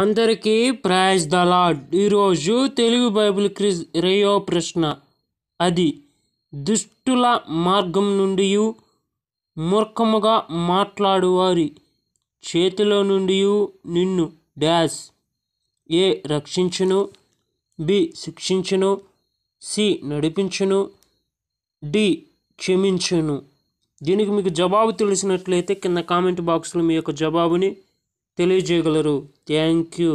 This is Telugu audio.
అందరికీ ప్రైజ్ ద లాడ్ ఈరోజు తెలుగు బైబిల్ క్రిజ్ రేయో ప్రశ్న అది దుష్టుల మార్గం నుండి మూర్ఖముగా మాట్లాడువారి చేతిలో నుండి నిన్ను డాష్ ఏ రక్షించును బి శిక్షించును సి నడిపించును డి క్షమించును దీనికి మీకు జవాబు తెలిసినట్లయితే కింద కామెంట్ బాక్స్లో మీ యొక్క జవాబుని తెలియజేయగలరు థ్యాంక్ యూ